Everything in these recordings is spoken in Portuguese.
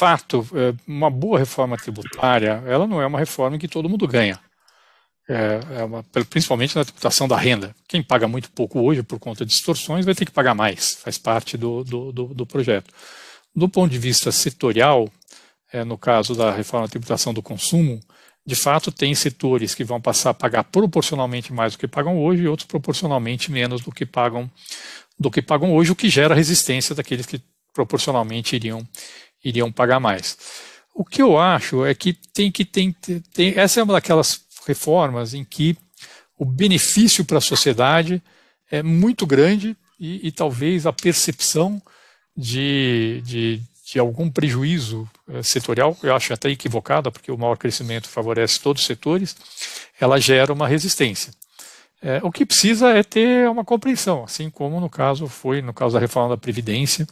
fato, é, uma boa reforma tributária, ela não é uma reforma em que todo mundo ganha. É, é uma, principalmente na tributação da renda. Quem paga muito pouco hoje por conta de distorções vai ter que pagar mais, faz parte do, do, do, do projeto. Do ponto de vista setorial, é, no caso da reforma da tributação do consumo, de fato tem setores que vão passar a pagar proporcionalmente mais do que pagam hoje e outros proporcionalmente menos do que pagam do que pagam hoje, o que gera resistência daqueles que proporcionalmente iriam iriam pagar mais. O que eu acho é que tem que tem, tem essa é uma daquelas reformas em que o benefício para a sociedade é muito grande e, e talvez a percepção de, de, de, algum prejuízo eh, setorial, eu acho até equivocada, porque o maior crescimento favorece todos os setores, ela gera uma resistência. É, o que precisa é ter uma compreensão, assim como no caso foi no caso da reforma da Previdência,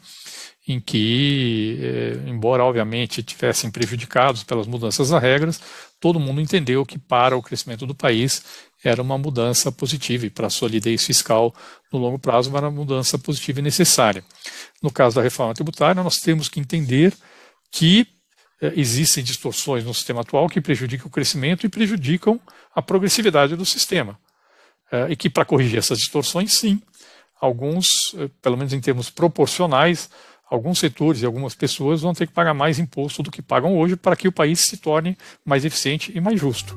em que, é, embora obviamente tivessem prejudicados pelas mudanças das regras, todo mundo entendeu que para o crescimento do país era uma mudança positiva e para a solidez fiscal no longo prazo era uma mudança positiva e necessária. No caso da reforma tributária, nós temos que entender que é, existem distorções no sistema atual que prejudicam o crescimento e prejudicam a progressividade do sistema. Eh, e que, para corrigir essas distorções, sim, alguns, eh, pelo menos em termos proporcionais, alguns setores e algumas pessoas vão ter que pagar mais imposto do que pagam hoje para que o país se torne mais eficiente e mais justo.